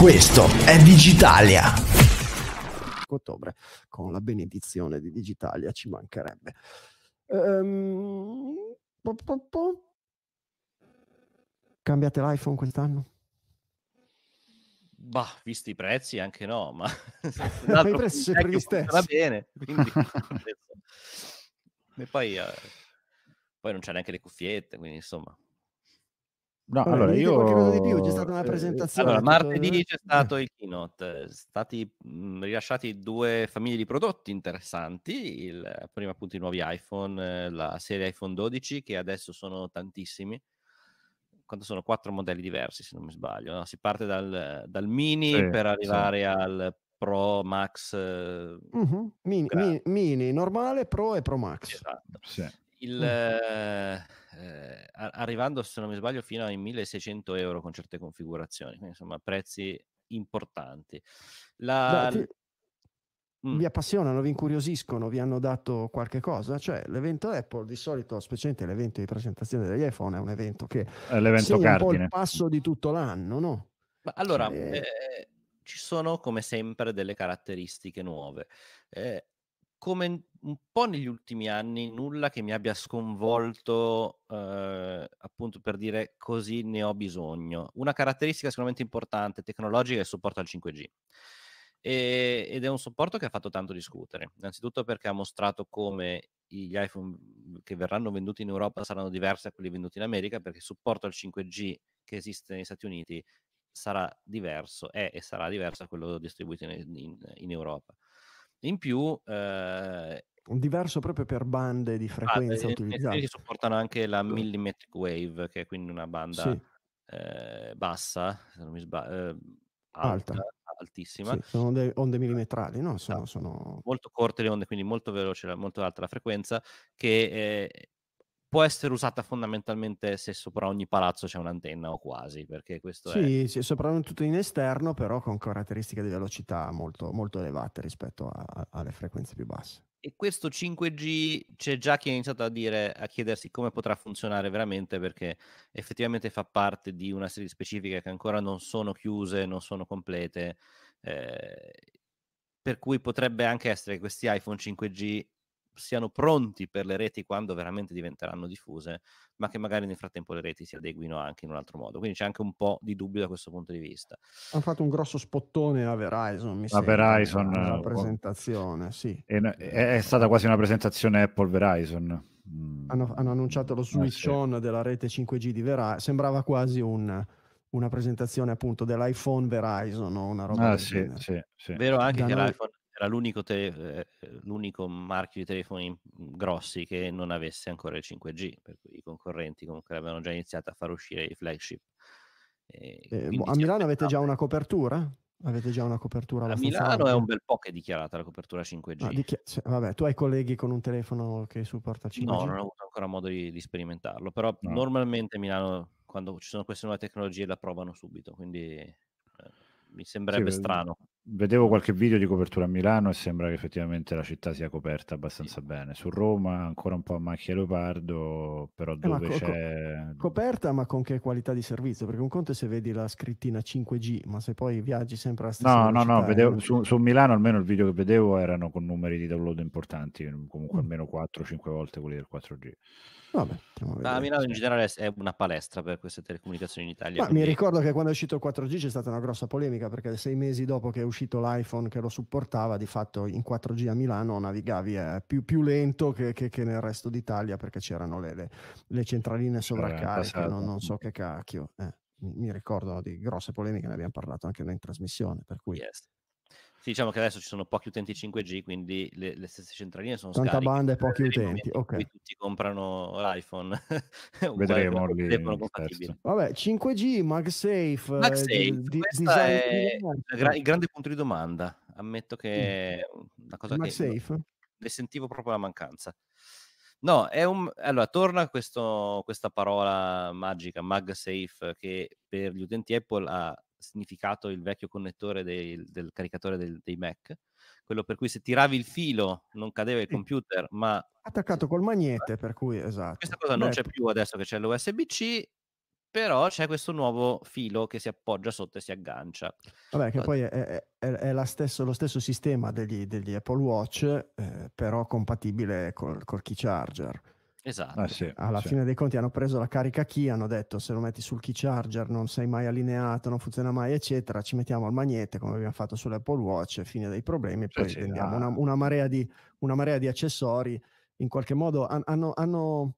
Questo è Digitalia. Ottobre con la benedizione di Digitalia ci mancherebbe. Um, po, po, po. Cambiate l'iPhone quest'anno? Bah, visti i prezzi, anche no, ma i prezzi sempre gli stessi. Va bene, quindi... e poi, eh, poi non c'è neanche le cuffiette, quindi insomma. No, allora, allora io... di più, c'è stata una eh, eh, presentazione. Allora, tutto... martedì c'è stato il keynote, eh, stati mh, mhmm, rilasciati due famiglie di prodotti interessanti, il, prima appunto i nuovi iPhone, la serie iPhone 12 che adesso sono tantissimi, quanto sono quattro modelli diversi se non mi sbaglio, no? si parte dal, dal mini sì, per arrivare sì. al Pro, Max. Uh-huh. Mini, mini, mini, normale, Pro e Pro Max. Esatto. Sì. Il... Uh-huh eh, arrivando, se non mi sbaglio, fino ai 1600 euro con certe configurazioni, quindi insomma prezzi importanti. La... Beh, ti... mm. Vi appassionano, vi incuriosiscono, vi hanno dato qualche cosa? Cioè, l'evento Apple di solito, specialmente l'evento di presentazione degli iPhone, è un evento che è un po' il passo di tutto l'anno, no? Ma allora, cioè... eh, ci sono come sempre delle caratteristiche nuove. Eh, come un po' negli ultimi anni nulla che mi abbia sconvolto eh, appunto per dire così ne ho bisogno. Una caratteristica sicuramente importante tecnologica è il supporto al 5G e, ed è un supporto che ha fatto tanto discutere, innanzitutto perché ha mostrato come gli iPhone mhmm, che verranno venduti in Europa saranno diversi da quelli venduti in America perché il supporto al 5G che esiste negli Stati Uniti sarà diverso, è e sarà diverso da quello distribuito in, in, in Europa in più... Eh, un diverso proprio per bande di frequenza ah, utilizzate. Che supportano anche la millimetric wave, che è quindi una banda sì. eh, bassa, se non mi sbaglio, eh, alta, alta, altissima. Sì, sono onde, onde eh, millimetrali, no? Esatto. Sono, ah, sono... Molto corte le onde, quindi molto veloce, molto alta la frequenza, che eh, può essere usata fondamentalmente se sopra ogni palazzo c'è un'antenna o quasi, perché questo sì, è... Sì, soprattutto in esterno, però con caratteristiche di velocità molto, molto elevate rispetto a, a, alle frequenze più basse. E questo 5G c'è già chi ha iniziato a dire, a chiedersi come potrà funzionare veramente, perché effettivamente fa parte di una serie di specifiche che ancora non sono chiuse, non sono complete, eh, per cui potrebbe anche essere che questi iPhone 5G siano pronti per le reti quando veramente diventeranno diffuse, ma che magari nel frattempo le reti si adeguino anche in un altro modo. Quindi c'è anche un po' di dubbio da questo punto di vista. Hanno fatto un grosso spottone a Verizon, mi sembra. Verizon. La eh, presentazione, sì. È, è, stata quasi una presentazione Apple Verizon. Mm. Hanno, hanno annunciato lo eh, switch on della rete 5G di Verizon, sembrava quasi un una presentazione appunto dell'iPhone Verizon o no? una roba ah, sì, sì, sì. vero anche da che noi... l'iPhone era l'unico, tele, eh, l'unico, marchio di telefoni mm, grossi che non avesse ancora il 5G, per cui i concorrenti comunque avevano già iniziato a far uscire i flagship. Eh, a Milano avete già una copertura? Avete già una copertura A Milano ampia. è un bel po' che è dichiarata la copertura 5G. Ah, dichi- vabbè, tu hai colleghi con un telefono che supporta 5G? No, non ho avuto ancora modo di, di sperimentarlo, però no. Ah. normalmente a Milano quando ci sono queste nuove tecnologie la provano subito, quindi eh, mi sembrerebbe sì, eh, strano vedevo qualche video di copertura a Milano e sembra che effettivamente la città sia coperta abbastanza bene. Su Roma ancora un po' a macchia leopardo, però eh, dove co- c'è... coperta ma con che qualità di servizio? Perché un conto è se vedi la scrittina 5G, ma se poi viaggi sempre alla stessa No, no, no, eh, vedevo, su, su, Milano almeno il video che vedevo erano con numeri di download importanti, mm, comunque mm. almeno 4-5 volte quelli del 4G. Vabbè, a Milano in generale è una palestra per queste telecomunicazioni in Italia. Quindi... Mi ricordo che quando è uscito il 4G c'è stata una grossa polemica perché sei mesi dopo che è uscito uscito l'iPhone che lo supportava, di fatto in 4G a Milano navigavi eh, più, più, lento che, che, che, nel resto d'Italia perché c'erano le, le, le centraline sovraccariche, certo, non, certo. non, so che cacchio. Eh, mi, mi, ricordo di grosse polemiche, ne abbiamo parlato anche noi in trasmissione, per cui yes. Sì, diciamo che adesso ci sono pochi utenti 5G, quindi le, le stesse centraline sono Tanta banda e pochi utenti, ok. Tutti comprano l'iPhone. Vedremo lì. Vabbè, 5G, MagSafe. Eh, MagSafe, di, questa è gra- il grande punto di domanda. Ammetto che è mm. una cosa MagSafe. che... MagSafe? Ne sentivo proprio la mancanza. No, è un... Allora, torna questo, questa parola magica, MagSafe, che per gli utenti Apple ha significato il vecchio connettore del, del caricatore del, dei Mac, quello per cui se tiravi il filo non cadeva il computer, ma... Attaccato col magnete, per cui esatto. Questa cosa non c'è più adesso che c'è l'USB-C, però c'è questo nuovo filo che si appoggia sotto e si aggancia. Vabbè, che poi è, è, è stesso, lo stesso sistema degli, degli Apple Watch, eh, però compatibile col, col key charger Esatto. Eh sì, Alla sì. fine dei conti hanno preso la carica key, hanno detto se lo metti sul key charger non sei mai allineato, non funziona mai, eccetera, ci mettiamo al magnete come abbiamo fatto sull'Apple Watch, fine dei problemi, e poi sì, vendiamo ah. una, una, marea di, una, marea di, accessori, in qualche modo hanno, hanno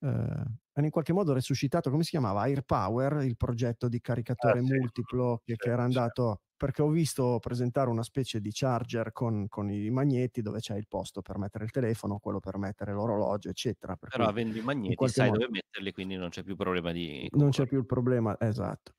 eh, hanno in qualche modo resuscitato, come si chiamava? Air Power, il progetto di caricatore ah, sì. multiplo che, sì, che era andato, sì. perché ho visto presentare una specie di charger con, con, i magneti dove c'è il posto per mettere il telefono, quello per mettere l'orologio, eccetera. Per Però cui, avendo i magneti sai modo, dove metterli, quindi non c'è più problema di... Non c'è più il problema, esatto.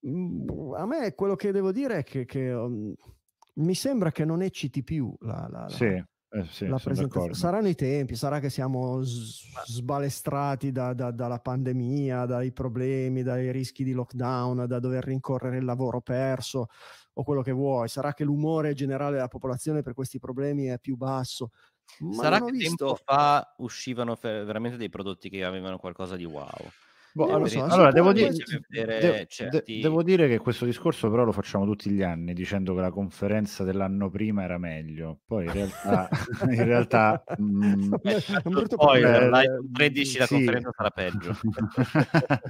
Mhmm, a me quello che devo dire è che, che um, mi sembra che non ecciti più la, la, la, eh sì, Saranno i tempi, sarà che siamo s- sbalestrati da, da, dalla pandemia, dai problemi, dai rischi di lockdown, da dover rincorrere il lavoro perso o quello che vuoi. Sarà che l'umore generale della popolazione per questi problemi è più basso. Ma sarà che visto... tempo fa uscivano veramente dei prodotti che avevano qualcosa di wow. Boh, allora, eh, so, allora devo, dire, de- certi... de- devo dire che questo discorso però lo facciamo tutti gli anni dicendo che la conferenza dell'anno prima era meglio, poi in realtà... in realtà mh, mm, poi eh, la 13 la sì. conferenza sarà peggio.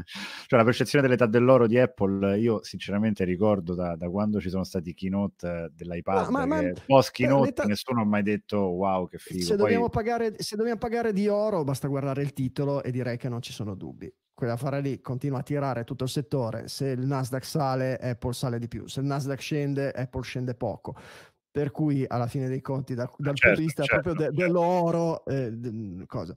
cioè la percezione dell'età dell'oro di Apple, io sinceramente ricordo da, da quando ci sono stati keynote dell'iPad, ma, ma, ma eh, post keynote l'età... nessuno ha mai detto wow che figo. Se, poi... dobbiamo pagare, se dobbiamo pagare di oro basta guardare il titolo e direi che non ci sono dubbi quella fara lì continua a tirare tutto il settore, se il Nasdaq sale Apple sale di più, se il Nasdaq scende Apple scende poco. Per cui alla fine dei conti, da, dal certo, punto di certo, vista certo, proprio de, certo. dell'oro, eh, de, cosa.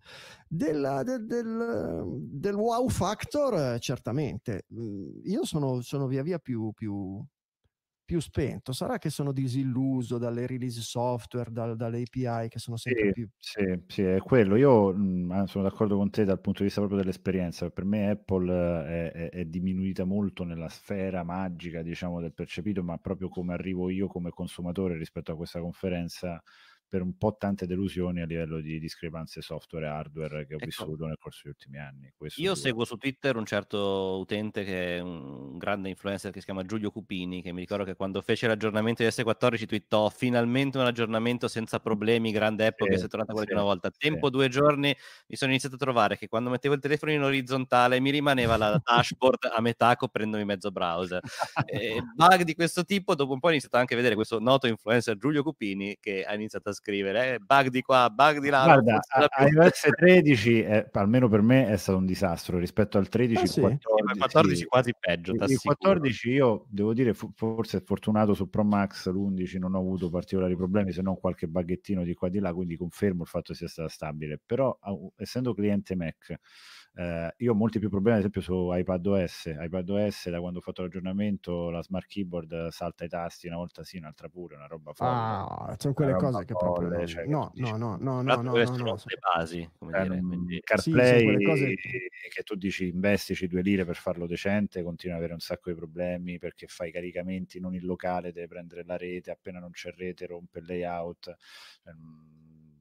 Della, de, del, del, wow factor, eh, certamente. Mm, io sono, sono via via più, più più spento. Sarà che sono disilluso dalle release software, da, dalle API che sono sempre sì, più... Sì, sì, è quello. Io mh, mhmm, ah, sono d'accordo con te dal punto di vista proprio dell'esperienza. Per me Apple è, è, è, diminuita molto nella sfera magica, diciamo, del percepito, ma proprio come arrivo io come consumatore rispetto a questa conferenza per un po' tante delusioni a livello di discrepanze software e hardware che ho ecco. vissuto nel corso degli ultimi anni. Questo Io seguo su Twitter un certo utente che è un grande influencer che si chiama Giulio Cupini, che mi ricordo che quando fece l'aggiornamento di S14 twittò finalmente un aggiornamento senza problemi, grande Apple sì, che si è tornata qualche sì, una volta. tempo sì. due giorni mi sono iniziato a trovare che quando mettevo il telefono in orizzontale mi rimaneva la dashboard a metà coprendomi mezzo browser. e bug di questo tipo, dopo un po' ho iniziato anche a vedere questo noto influencer Giulio Cupini che ha iniziato a scrivere, eh? bug di qua, bug di là. Guarda, iOS 13, è, almeno per me, è stato un disastro rispetto al 13, ah, sì. 14, 14 sì. quasi peggio. Il 14 io devo dire, fu, forse fortunato su Pro Max l'11 non ho avuto particolari problemi, se non qualche baghettino di qua di là, quindi confermo il fatto che sia stata stabile, però essendo cliente Mac eh, io ho molti più problemi, ad esempio, su iPadOS. iPadOS, da quando ho fatto l'aggiornamento, la smart keyboard salta i tasti una volta sì, un'altra pure, una roba folle. Ah, sono quelle cose che proprio... Folle, cioè, no, che no, no, no, no, no, no, no, no, Le basi, come eh, dire. Quindi... CarPlay, sì, sì, cose... che tu dici investici due lire per farlo decente, continua ad avere un sacco di problemi perché fai caricamenti non in locale, devi prendere la rete, appena non c'è rete rompe il layout. Eh,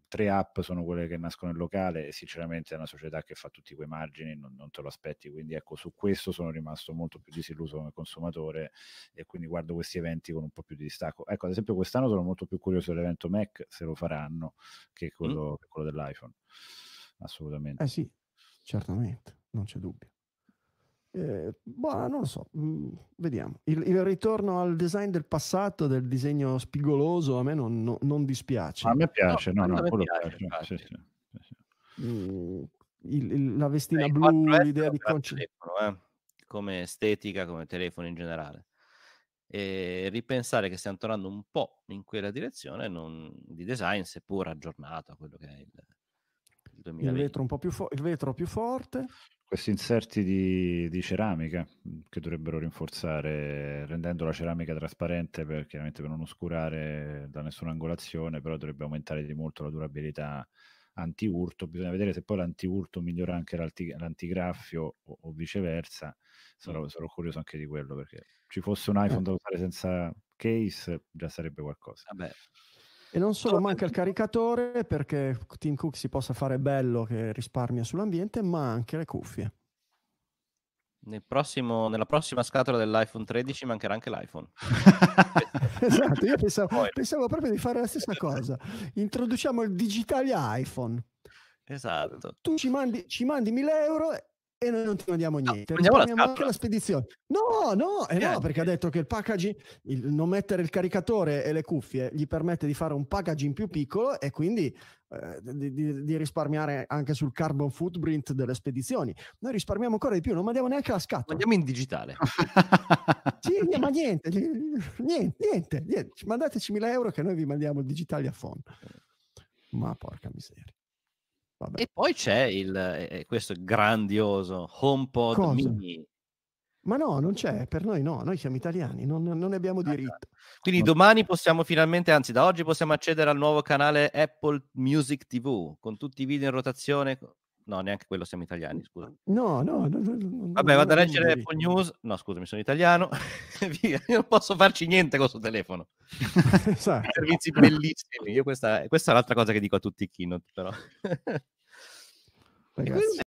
tre app sono quelle che nascono in locale e sinceramente è una società che fa tutti quei margini, non, non te lo aspetti, quindi ecco su questo sono rimasto molto più disilluso come consumatore e quindi guardo questi eventi con un po' più di distacco. Ecco, ad esempio quest'anno sono molto più curioso dell'evento Mac, se lo faranno, che mm. quello, mm. quello dell'iPhone, assolutamente. Eh sì, certamente, non c'è dubbio. Eh, boh, non lo so, mm, vediamo. Il, il, ritorno al design del passato, del disegno spigoloso, a me non, non, non dispiace. A me piace, no, no, no, quello piace. piace. Sì, sì, sì. Mm, il, il, la vestina eh, blu, l'idea di concetto. Eh? Come estetica, come telefono in generale. E ripensare che stiamo tornando un po' in quella direzione non, di design, seppur aggiornato a quello che è il, il, il vetro, più fo- il vetro più forte. Questi inserti di, di ceramica mm, che dovrebbero rinforzare, rendendo la ceramica trasparente per, chiaramente per non oscurare da nessuna angolazione, però dovrebbe aumentare di molto la durabilità antiurto, bisogna vedere se poi l'antiurto migliora anche l'anti, l'antigraffio o, o viceversa, sarò, mm. sarò, curioso anche di quello perché ci fosse un iPhone da usare senza case già sarebbe qualcosa. Vabbè, e non solo manca il caricatore perché Team Cook si possa fare bello che risparmia sull'ambiente, ma anche le cuffie. Nel prossimo, nella prossima scatola dell'iPhone 13 mancherà anche l'iPhone. esatto, io pensavo, pensavo, proprio di fare la stessa cosa. Introduciamo il digitale iPhone. Esatto. Tu ci mandi, ci mandi 1000 euro e noi non ti mandiamo niente. No, mandiamo la anche la spedizione. No, no, eh no, perché ha detto che il packaging, il non mettere il caricatore e le cuffie gli permette di fare un packaging più piccolo e quindi eh, di, di, di, risparmiare anche sul carbon footprint delle spedizioni. Noi risparmiamo ancora di più, non mandiamo neanche la scatola. Andiamo in digitale. sì, ma niente, niente, niente, niente. Mandateci 1000 euro che noi vi mandiamo il digitale a fondo. Ma porca miseria. Vabbè. E poi c'è il, eh, eh, questo grandioso HomePod Cosa? Mini. Ma no, non c'è, per noi no, noi siamo italiani, non, non ne abbiamo ah, diritto. Quindi Vabbè. domani possiamo finalmente, anzi da oggi possiamo accedere al nuovo canale Apple Music TV con tutti i video in rotazione No, neanche quello siamo italiani, scusa. No, no. no, no Vabbè, vado a leggere Apple News. No, scusami, sono italiano. Via, io non posso farci niente con questo telefono. esatto. Servizi bellissimi. Io questa, questa è l'altra cosa che dico a tutti i keynote, però. Ragazzi.